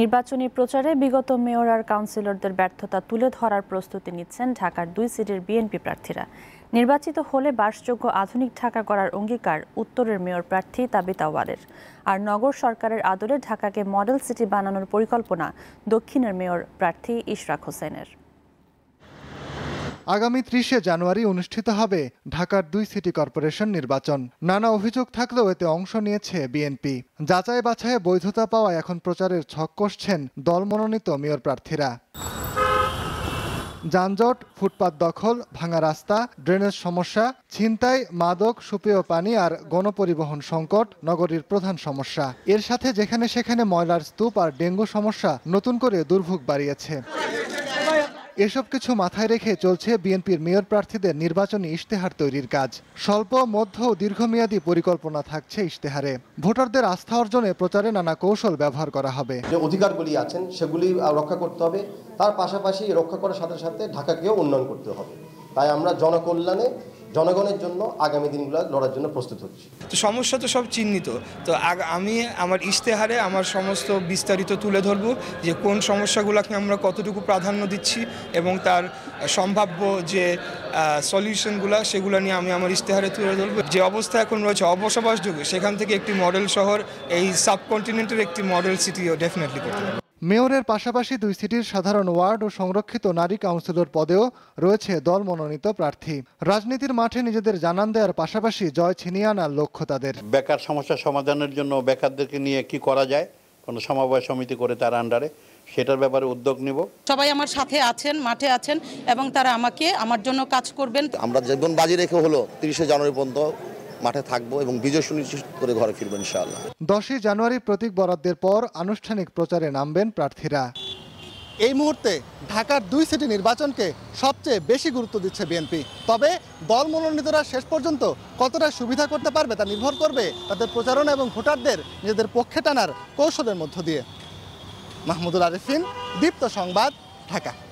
নির্বাচনী প্রচারে বিগত মেয়র আর কাউন্সিলরদের ব্যর্থতা তুলে ধরার প্রস্তুতি নিচ্ছেন ঢাকার দুই সিটির বিএনপি প্রার্থীরা নির্বাচিত হলে বাসযোগ্য আধুনিক ঢাকা করার অঙ্গীকার উত্তরের মেয়র প্রার্থী তাবিতা ওয়ারের আর নগর সরকারের আদলে ঢাকাকে মডেল সিটি বানানোর পরিকল্পনা দক্ষিণের মেয়র প্রার্থী ইশরাক হোসেনের আগামী ত্রিশে জানুয়ারি অনুষ্ঠিত হবে ঢাকার দুই সিটি কর্পোরেশন নির্বাচন নানা অভিযোগ থাকলেও এতে অংশ নিয়েছে বিএনপি যাচাই বাছাই বৈধতা পাওয়া এখন প্রচারের ছক কষছেন দল মনোনীত মেয়র প্রার্থীরা যানজট ফুটপাত দখল ভাঙা রাস্তা ড্রেনেজ সমস্যা ছিনতাই মাদক সুপেয় পানি আর গণপরিবহন সংকট নগরীর প্রধান সমস্যা এর সাথে যেখানে সেখানে ময়লার স্তূপ আর ডেঙ্গু সমস্যা নতুন করে দুর্ভোগ বাড়িয়েছে এসব কিছু মাথায় রেখে চলছে বিএনপির মেয়র প্রার্থীদের নির্বাচনী ইশতেহার তৈরির কাজ স্বল্প মধ্য ও দীর্ঘমেয়াদী পরিকল্পনা থাকছে ইশতেহারে ভোটারদের আস্থা অর্জনে প্রচারে নানা কৌশল ব্যবহার করা হবে যে অধিকারগুলি আছেন সেগুলি রক্ষা করতে হবে তার পাশাপাশি রক্ষা করার সাথে সাথে ঢাকাকেও উন্নয়ন করতে হবে তাই আমরা জনকল্যাণে জনগণের জন্য আগামী দিনগুলো লড়ার জন্য প্রস্তুত হচ্ছি তো সমস্যা তো সব চিহ্নিত তো আমি আমার ইশতেহারে আমার সমস্ত বিস্তারিত তুলে ধরব যে কোন সমস্যাগুলোকে আমরা কতটুকু প্রাধান্য দিচ্ছি এবং তার সম্ভাব্য যে সলিউশনগুলো সেগুলো নিয়ে আমি আমার ইশতেহারে তুলে ধরব যে অবস্থা এখন রয়েছে অবসবাস যুগে সেখান থেকে একটি মডেল শহর এই সাবকন্টিনেন্টের একটি মডেল সিটিও ডেফিনেটলি করতে মেয়রের পাশাপাশি দুই সিটির সাধারণ ওয়ার্ড ও সংরক্ষিত নারী কাউন্সিলর পদেও রয়েছে দল মনোনীত প্রার্থী রাজনীতির মাঠে নিজেদের জানান দেওয়ার পাশাপাশি জয় ছিনিয়ে আনার লক্ষ্য তাদের বেকার সমস্যা সমাধানের জন্য বেকারদেরকে নিয়ে কি করা যায় কোনো সমবায় সমিতি করে তার আন্ডারে সেটার ব্যাপারে উদ্যোগ নিব সবাই আমার সাথে আছেন মাঠে আছেন এবং তারা আমাকে আমার জন্য কাজ করবেন আমরা জীবন বাজি রেখে হলো তিরিশে জানুয়ারি পর্যন্ত মাঠে থাকবো এবং বিজয় সুনিশ্চিত করে ঘরে ফিরবো ইনশাআল্লাহ দশই জানুয়ারি প্রতীক বরাদ্দের পর আনুষ্ঠানিক প্রচারে নামবেন প্রার্থীরা এই মুহূর্তে ঢাকার দুই সিটি নির্বাচনকে সবচেয়ে বেশি গুরুত্ব দিচ্ছে বিএনপি তবে দল মনোনীতরা শেষ পর্যন্ত কতটা সুবিধা করতে পারবে তা নির্ভর করবে তাদের প্রচারণা এবং ভোটারদের নিজেদের পক্ষে টানার কৌশলের মধ্য দিয়ে মাহমুদুল আরিফিন দীপ্ত সংবাদ ঢাকা